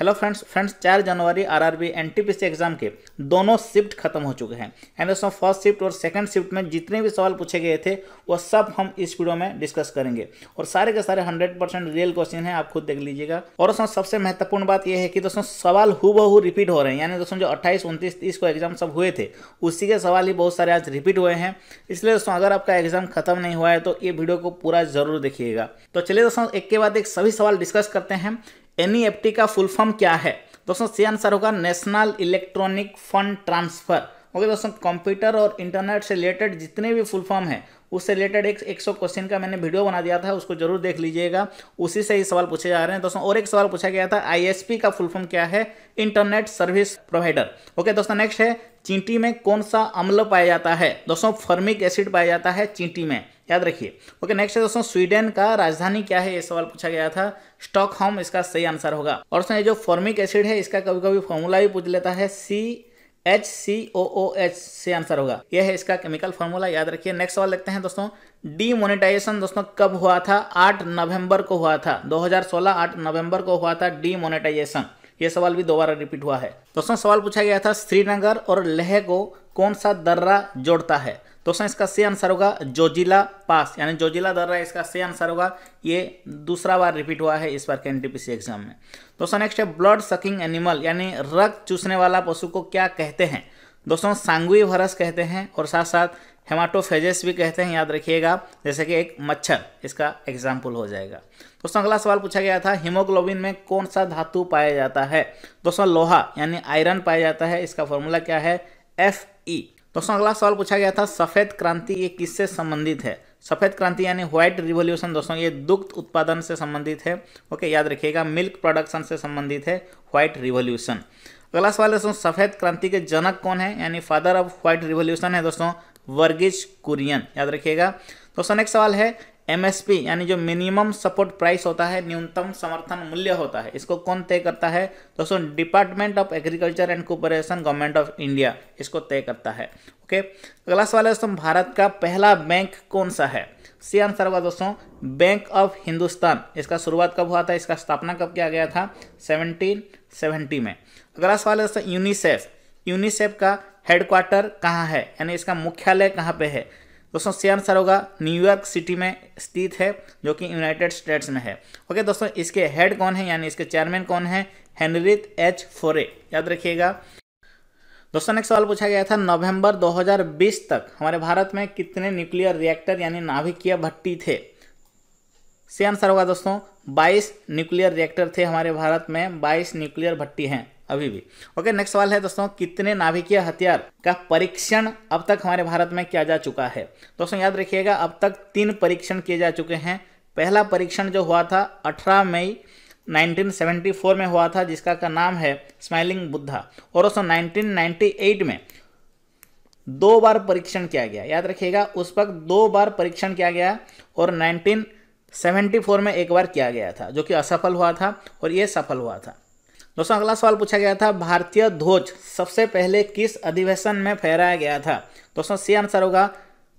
hello friends friends चार जनवरी RRB NTPC exam के दोनों शिफ्ट खत्म हो चुके हैं एंड दोस्तों फर्स्ट शिफ्ट और सेकंड शिफ्ट में जितने भी सवाल पूछे गए थे वो सब हम इस वीडियो में डिस्कस करेंगे और सारे के सारे 100 परसेंट रियल क्वेश्चन है आप खुद देख लीजिएगा और दोस्तों सबसे महत्वपूर्ण बात यह है कि दोस्तों सवाल हु रिपीट हो रहे हैं यानी दोस्तों जो अट्ठाईस उनतीस तीस को एग्जाम सब हुए थे उसी के सवाल ही बहुत सारे आज रिपीट हुए हैं इसलिए दोस्तों अगर आपका एग्जाम खत्म नहीं हुआ है तो ये वीडियो को पूरा जरूर देखिएगा तो चलिए दोस्तों एक के बाद एक सभी सवाल डिस्कस करते हैं एन e का फुल फॉर्म क्या है दोस्तों सी आंसर होगा national electronic fund transfer okay दोस्तों कंप्यूटर और इंटरनेट से रिलेटेड जितने भी फुल फॉर्म है उससे रिलेटेड एक एक सौ क्वेश्चन का मैंने वीडियो बना दिया था उसको जरूर देख लीजिएगा उसी से ही सवाल पूछे जा रहे हैं दोस्तों और एक सवाल पूछा गया था आईएसपी का फुल फॉर्म क्या है इंटरनेट सर्विस प्रोवाइडर ओके दोस्तों नेक्स्ट है चींटी में कौन सा अम्ल पाया जाता है दोस्तों फर्मिक एसिड पाया जाता है चींटी में याद रखिए ओके नेक्स्ट है दोस्तों स्वीडन का राजधानी क्या है ये सवाल पूछा गया था स्टॉक इसका सही आंसर होगा और दोस्तों ये जो फॉर्मिक एसिड है इसका कभी कभी फॉर्मूला भी पूछ लेता है C H C O O H से आंसर होगा यह है इसका केमिकल फॉर्मूला याद रखिए नेक्स्ट सवाल देखते हैं दोस्तों डीमोनेटाइजेशन दोस्तों कब हुआ था 8 नवंबर को हुआ था 2016 8 नवंबर को हुआ था डीमोनेटाइजेशन यह सवाल भी दोबारा रिपीट हुआ है दोस्तों सवाल पूछा गया था श्रीनगर और लेह को कौन सा दर्रा जोड़ता है दोस्तों इसका से आंसर होगा जोजिला पास यानी जोजिला दर्रा इसका सही आंसर होगा ये दूसरा बार रिपीट हुआ है इस बार के एन एग्जाम में दोस्तों नेक्स्ट है ब्लड सकिंग एनिमल यानी रक्त चूसने वाला पशु को क्या कहते हैं दोस्तों सांगुई भरस कहते हैं और साथ साथ हेमाटोफेजेस भी कहते हैं याद रखिएगा जैसे कि एक मच्छर इसका एग्जाम्पल हो जाएगा दोस्तों अगला सवाल पूछा गया था हीमोग्लोबिन में कौन सा धातु पाया जाता है दोस्तों लोहा यानी आयरन पाया जाता है इसका फॉर्मूला क्या है एफ ई दोस्तों अगला सवाल पूछा गया था सफ़ेद क्रांति ये किससे संबंधित है सफ़ेद क्रांति यानी व्हाइट रिवोल्यूशन दोस्तों ये दुग्ध उत्पादन से संबंधित है ओके याद रखिएगा मिल्क प्रोडक्शन से संबंधित है व्हाइट रिवोल्यूशन अगला सवाल दोस्तों सफ़ेद क्रांति के जनक कौन है यानी फादर ऑफ व्हाइट रिवोल्यूशन है दोस्तों वर्गीज कुरियन याद रखिएगा दोस्तों नेक्स्ट सवाल है एमएसपी यानी जो मिनिमम सपोर्ट प्राइस होता है न्यूनतम समर्थन मूल्य होता है इसको कौन तय करता है दोस्तों department of agriculture and cooperation government of India इसको तय करता है ओके अगला सवाल है दोस्तों भारत का पहला बैंक कौन सा है सी आंसर होगा दोस्तों बैंक ऑफ हिंदुस्तान इसका शुरुआत कब हुआ था इसका स्थापना कब किया गया था सेवनटीन में अगला सवाल है दोस्तों यूनिसेफ यूनिसेफ का हेडक्वार्टर कहाँ है यानी इसका मुख्यालय कहाँ पे है दोस्तों सी आंसर होगा न्यूयॉर्क सिटी में स्थित है जो कि यूनाइटेड स्टेट्स में है ओके दोस्तों इसके हेड कौन है यानी इसके चेयरमैन कौन है हेनरिथ एच फोरे याद रखिएगा दोस्तों नेक्स्ट सवाल पूछा गया था नवंबर 2020 तक हमारे भारत में कितने न्यूक्लियर रिएक्टर यानी नाभिकीय भट्टी थे से आंसर होगा दोस्तों 22 न्यूक्लियर रिएक्टर थे हमारे भारत में 22 न्यूक्लियर भट्टी हैं अभी भी ओके नेक्स्ट सवाल है दोस्तों कितने नाभिकीय हथियार का परीक्षण अब तक हमारे भारत में किया जा चुका है दोस्तों याद रखिएगा अब तक तीन परीक्षण किए जा चुके हैं पहला परीक्षण जो हुआ था 18 मई 1974 में हुआ था जिसका का नाम है स्माइलिंग बुद्धा और दोस्तों नाइनटीन में दो बार परीक्षण किया गया याद रखिएगा उस वक्त दो बार परीक्षण किया गया और नाइनटीन 74 में एक बार किया गया था जो कि असफल हुआ था और ये सफल हुआ था दोस्तों अगला सवाल पूछा गया था भारतीय ध्वज सबसे पहले किस अधिवेशन में फहराया गया था दोस्तों सी आंसर होगा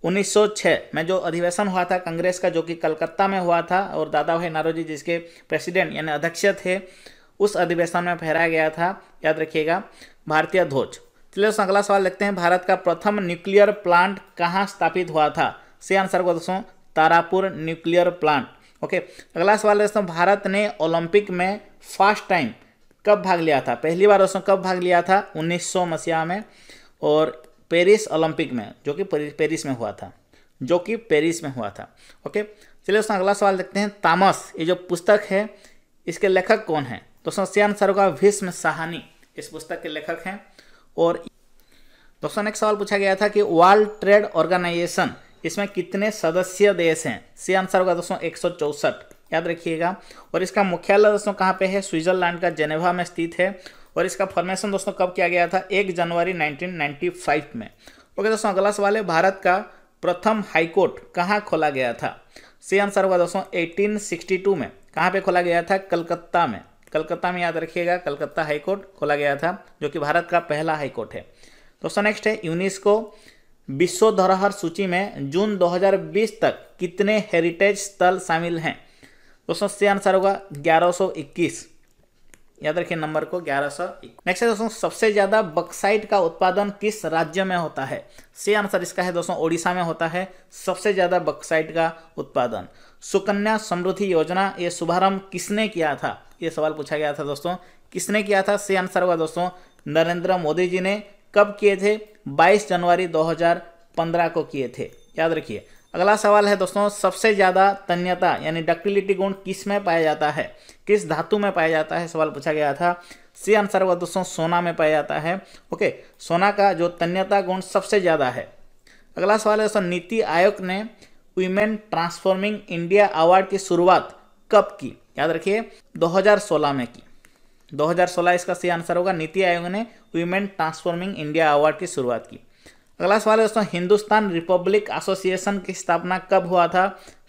1906 में जो अधिवेशन हुआ था कांग्रेस का जो कि कलकत्ता में हुआ था और दादा भाई नारोजी जिसके प्रेसिडेंट यानी अध्यक्ष थे उस अधिवेशन में फहराया गया था याद रखिएगा भारतीय ध्वज चलिए दोस्तों अगला सवाल देखते हैं भारत का प्रथम न्यूक्लियर प्लांट कहाँ स्थापित हुआ था सी आंसर को दोस्तों तारापुर न्यूक्लियर प्लांट ओके अगला सवाल दोस्तों भारत ने ओलंपिक में फर्स्ट टाइम कब भाग लिया था पहली बार उसने कब भाग लिया था उन्नीस मसीहा में और पेरिस ओलंपिक में जो कि पेरिस में हुआ था जो कि पेरिस में हुआ था ओके चलिए दोस्तों अगला सवाल देखते हैं तामस ये जो पुस्तक है इसके लेखक कौन है दोस्तों आंसर होगा भीष्म साहनी इस पुस्तक के लेखक हैं और दोस्तों नेक्स्ट सवाल पूछा गया था कि वर्ल्ड ट्रेड ऑर्गेनाइजेशन इसमें कितने सदस्य देश हैं सी आंसर होगा दोस्तों एक याद रखिएगा और इसका मुख्यालय दोस्तों कहाँ पे है स्विट्जरलैंड का जेनेवा में स्थित है और इसका फॉर्मेशन दोस्तों कब किया गया था एक जनवरी 1995 में ओके दोस्तों अगला सवाल है भारत का प्रथम हाईकोर्ट कहाँ खोला गया था सी आंसर होगा दोस्तों एटीन में कहाँ पर खोला गया था कलकत्ता में कलकत्ता में याद रखिएगा कलकत्ता हाईकोर्ट खोला गया था जो कि भारत का पहला हाईकोर्ट है दोस्तों नेक्स्ट है यूनेस्को विश्व धरोहर सूची में जून 2020 तक कितने हेरिटेज स्थल शामिल हैं क्वेश्चन सी आंसर होगा 1121 याद रखिए नंबर को ग्यारह नेक्स्ट है दोस्तों सबसे ज्यादा बक्साइट का उत्पादन किस राज्य में होता है सी आंसर इसका है दोस्तों ओडिशा में होता है सबसे ज्यादा बक्साइट का उत्पादन सुकन्या समृद्धि योजना ये शुभारंभ किसने किया था ये सवाल पूछा गया था दोस्तों किसने किया था सी आंसर होगा दोस्तों नरेंद्र मोदी जी ने कब किए थे 22 जनवरी 2015 को किए थे याद रखिए अगला सवाल है दोस्तों सबसे ज़्यादा तन्यता यानी डक्टिलिटी गुण किस में पाया जाता है किस धातु में पाया जाता है सवाल पूछा गया था सी आंसर हुआ दोस्तों सोना में पाया जाता है ओके सोना का जो तन्यता गुण सबसे ज़्यादा है अगला सवाल है दोस्तों नीति आयोग ने वीमेन ट्रांसफॉर्मिंग इंडिया अवार्ड की शुरुआत कब की याद रखिए 2016 में की 2016 इसका सी आंसर होगा नीति आयोग ने वीमेन ट्रांसफॉर्मिंग इंडिया अवार्ड की शुरुआत की अगला सवाल है दोस्तों हिंदुस्तान रिपब्लिक एसोसिएशन की स्थापना कब हुआ था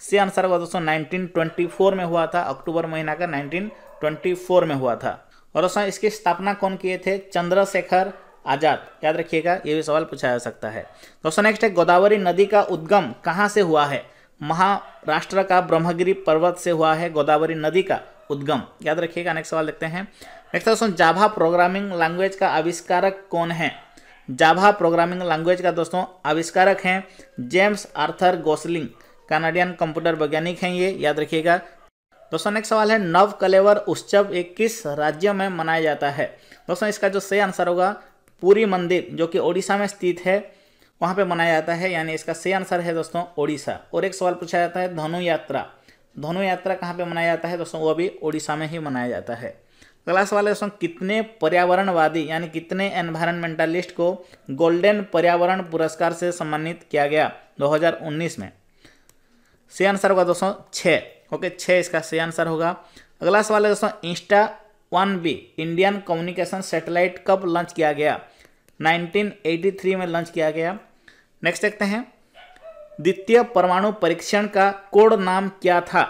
से आंसर होगा दोस्तों 1924 में हुआ था अक्टूबर महीना का 1924 में हुआ था और दोस्तों इसकी स्थापना कौन किए थे चंद्रशेखर आज़ाद याद रखिएगा ये भी सवाल पूछा जा सकता है दोस्तों नेक्स्ट है गोदावरी नदी का उद्गम कहाँ से हुआ है महाराष्ट्र का ब्रह्मगिरी पर्वत से हुआ है गोदावरी नदी का उद्गम याद रखिएगा नेक्स्ट सवाल देखते हैं नेक्स्ट दोस्तों जाभा प्रोग्रामिंग लैंग्वेज का आविष्कारक कौन है जाभा प्रोग्रामिंग लैंग्वेज का दोस्तों आविष्कारक हैं James Arthur Gosling Canadian computer वैज्ञानिक हैं ये याद रखिएगा दोस्तों नेक्स्ट सवाल है नव कलेवर उत्सव एक किस राज्य में मनाया जाता है दोस्तों इसका जो सही आंसर होगा पूरी मंदिर जो कि ओडिशा में स्थित है वहाँ पे मनाया जाता है यानी इसका सही आंसर है दोस्तों ओडिशा और एक सवाल पूछा जाता है धनु यात्रा धनु यात्रा कहाँ पे मनाया जाता है दोस्तों वो भी ओडिशा में ही मनाया जाता है क्लास वाले दोस्तों कितने पर्यावरणवादी यानी कितने एनवायरमेंटलिस्ट को गोल्डन पर्यावरण पुरस्कार से सम्मानित किया गया 2019 में सही आंसर होगा दोस्तों छः ओके छः इसका सही आंसर होगा अगला सवाल है दोस्तों INSAT one B Indian communication satellite कब लॉन्च किया गया 1983 में लॉन्च किया गया नेक्स्ट देखते हैं द्वितीय परमाणु परीक्षण का कोड नाम क्या था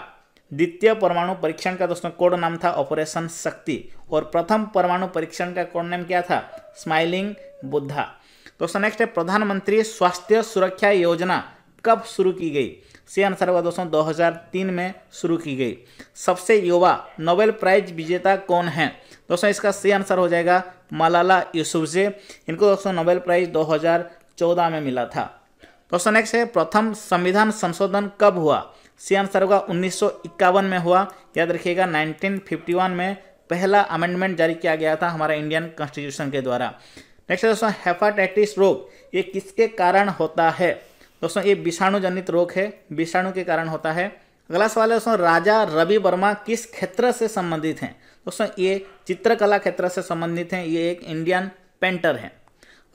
द्वितीय परमाणु परीक्षण का दोस्तों कोड नाम था ऑपरेशन शक्ति और प्रथम परमाणु परीक्षण का कोड नाम क्या था स्माइलिंग बुद्धा दोस्तों नेक्स्ट है प्रधानमंत्री स्वास्थ्य सुरक्षा योजना कब शुरू की गई सी आंसर होगा दोस्तों 2003 में शुरू की गई सबसे युवा नोबेल प्राइज विजेता कौन है दोस्तों इसका सी आंसर हो जाएगा मलाला यूसुफजे इनको दोस्तों नोबेल प्राइज दो में मिला था दोस्तों नेक्स्ट है प्रथम संविधान संशोधन कब हुआ सी आंसर होगा उन्नीस में हुआ याद रखिएगा 1951 में पहला अमेंडमेंट जारी किया गया था हमारा इंडियन कॉन्स्टिट्यूशन के द्वारा नेक्स्ट दोस्तों हेपाटाइटिस रोग ये किसके कारण होता है दोस्तों ये विषाणु जनित रोग है विषाणु के कारण होता है अगला सवाल है दोस्तों राजा रवि वर्मा किस क्षेत्र से संबंधित हैं दोस्तों ये चित्रकला क्षेत्र से संबंधित हैं ये एक इंडियन पेंटर हैं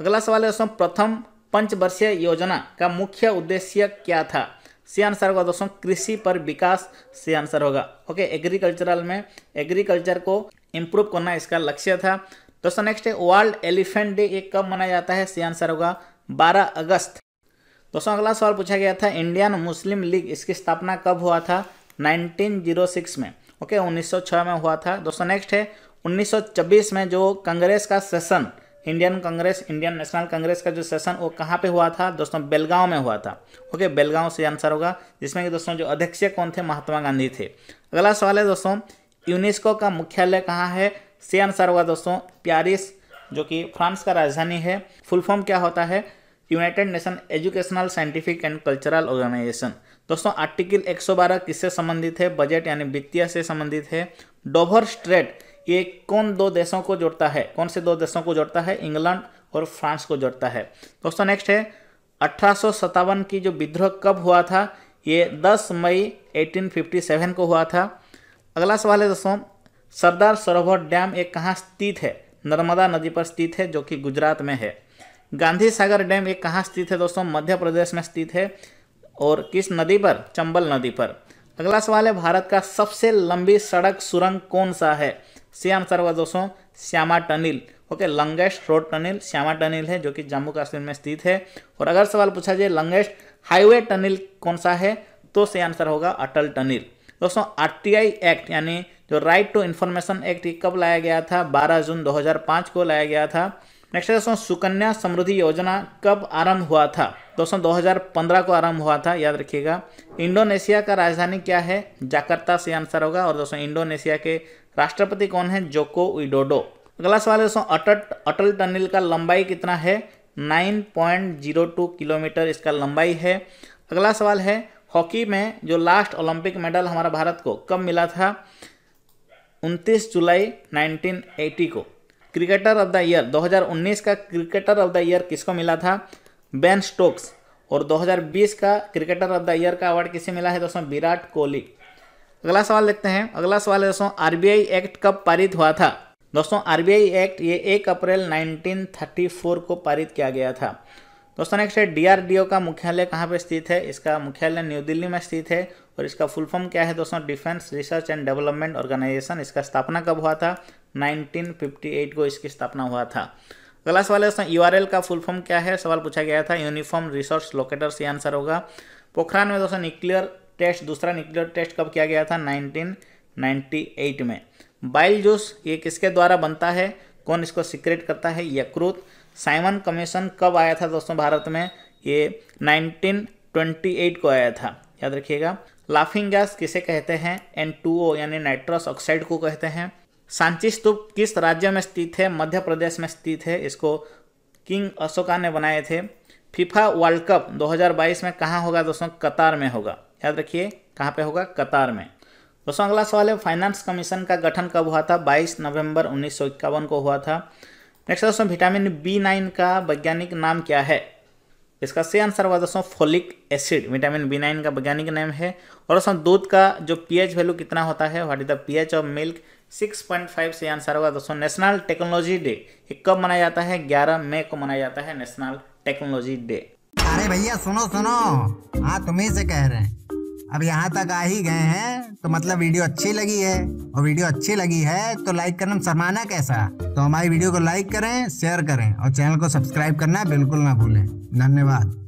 अगला सवाल है दोस्तों प्रथम पंचवर्षीय योजना का मुख्य उद्देश्य क्या था सी आंसर होगा दोस्तों कृषि पर विकास सी आंसर होगा ओके एग्रीकल्चरल में एग्रीकल्चर को इम्प्रूव करना इसका लक्ष्य था दोस्तों नेक्स्ट है वर्ल्ड एलिफेंट डे एक कब मनाया जाता है सी आंसर होगा 12 अगस्त दोस्तों अगला सवाल पूछा गया था इंडियन मुस्लिम लीग इसकी स्थापना कब हुआ था 1906 में ओके okay, 1906 में हुआ था दोस्तों नेक्स्ट है 1926 में जो कांग्रेस का session Indian Congress Indian National Congress का जो सेशन वो कहाँ पे हुआ था दोस्तों बेलगांव में हुआ था ओके बेलगांव से आंसर होगा जिसमें कि दोस्तों जो अध्यक्ष कौन थे महात्मा गांधी थे अगला सवाल है दोस्तों यूनेस्को का मुख्यालय कहाँ है से आंसर होगा दोस्तों प्यारिस जो कि फ्रांस का राजधानी है फुल फॉर्म क्या होता है United Nation Educational Scientific and Cultural Organisation दोस्तों आर्टिकल 112 किससे संबंधित है बजट यानी वित्तीय से संबंधित है डोभर स्ट्रेट ये कौन दो देशों को जोड़ता है कौन से दो देशों को जोड़ता है इंग्लैंड और फ्रांस को जोड़ता है दोस्तों नेक्स्ट है अठारह की जो विद्रोह कब हुआ था ये 10 मई 1857 को हुआ था अगला सवाल है दोस्तों सरदार सरोवर डैम ये कहाँ स्थित है नर्मदा नदी पर स्थित है जो कि गुजरात में है गांधी सागर डैम ये कहाँ स्थित है दोस्तों मध्य प्रदेश में स्थित है और किस नदी पर चंबल नदी पर अगला सवाल है भारत का सबसे लंबी सड़क सुरंग कौन सा है सी आंसर होगा दोस्तों Shyama tunnel okay longest road tunnel Shyama tunnel है जो कि जम्मू कश्मीर में स्थित है और अगर सवाल पूछा जाए लंगेस्ट हाईवे टनल कौन सा है तो सही आंसर होगा अटल टनल दोस्तों आरटीआई एक्ट यानी जो राइट टू इन्फॉर्मेशन एक्ट कब लाया गया था 12 जून 2005 को लाया गया था नेक्स्ट दोस्तों सुकन्या समृद्धि योजना कब आरंभ हुआ था दोस्तों 2015 को आरंभ हुआ था याद रखिएगा इंडोनेशिया का राजधानी क्या है जाकर्ता से आंसर होगा और दोस्तों इंडोनेशिया के राष्ट्रपति कौन है जोको विडोडो अगला सवाल है दोस्तों अटल अटल टनल का लंबाई कितना है 9.02 किलोमीटर इसका लंबाई है अगला सवाल है हॉकी में जो लास्ट ओलंपिक मेडल हमारा भारत को कब मिला था 29 जुलाई 1980 को क्रिकेटर ऑफ द ईयर 2019 का क्रिकेटर ऑफ द ईयर किसको मिला था बेन स्टोक्स और 2020 का क्रिकेटर ऑफ द ईयर का अवार्ड किसे मिला है दोस्तों विराट कोहली अगला सवाल देखते हैं अगला सवाल है दोस्तों आरबीआई एक्ट कब पारित हुआ था दोस्तों आरबीआई एक्ट ये 1 अप्रैल 1934 को पारित किया गया था दोस्तों नेक्स्ट है डीआरडीओ का मुख्यालय कहाँ पे स्थित है इसका मुख्यालय न्यू दिल्ली में स्थित है और इसका फुल फॉर्म क्या है दोस्तों defence research and development organisation इसका स्थापना कब हुआ था 1958 को इसकी स्थापना हुआ था अगला सवाल है दोस्तों यू का फुल फॉर्म क्या है सवाल पूछा गया था यूनिफॉर्म रिसोर्स लोकेटर्स ये आंसर होगा पोखरान में दोस्तों न्यूक्लियर टेस्ट दूसरा न्यूक्लियर टेस्ट कब किया गया था 1998 में बाइल जूस ये किसके द्वारा बनता है कौन इसको सीक्रेट करता है यकृत साइमन कमीशन कब आया था दोस्तों भारत में ये 1928 को आया था याद रखिएगा लाफिंग गैस किसे कहते हैं एन यानी नाइट्रस ऑक्साइड को कहते हैं सांची स्तूप किस राज्य में स्थित है मध्य प्रदेश में स्थित है इसको किंग अशोका ने बनाए थे फीफा वर्ल्ड कप 2022 में कहाँ होगा दोस्तों कतार में होगा याद रखिए कहाँ पे होगा कतार में दोस्तों अगला सवाल है फाइनेंस कमीशन का गठन कब हुआ था 22 नवंबर उन्नीस को हुआ था नेक्स्ट दोस्तों विटामिन बी नाइन का वैज्ञानिक नाम क्या है इसका सही आंसर हुआ दोस्तों folic acid vitamin B nine का वैज्ञानिक नाम है और दोस्तों दूध का जो पी वैल्यू कितना होता है what is the P of milk 6.5 से आंसर होगा दोस्तों नेशनल टेक्नोलॉजी डे कब मनाया जाता है 11 मई को मनाया जाता है नेशनल टेक्नोलॉजी डे अरे भैया सुनो सुनो हाँ तुम्हें से कह रहे हैं अब यहाँ तक आ ही गए हैं तो मतलब वीडियो अच्छी लगी है और वीडियो अच्छी लगी है तो लाइक करना समाना कैसा तो हमारी वीडियो को लाइक करें शेयर करें और चैनल को सब्सक्राइब करना बिल्कुल ना भूलें धन्यवाद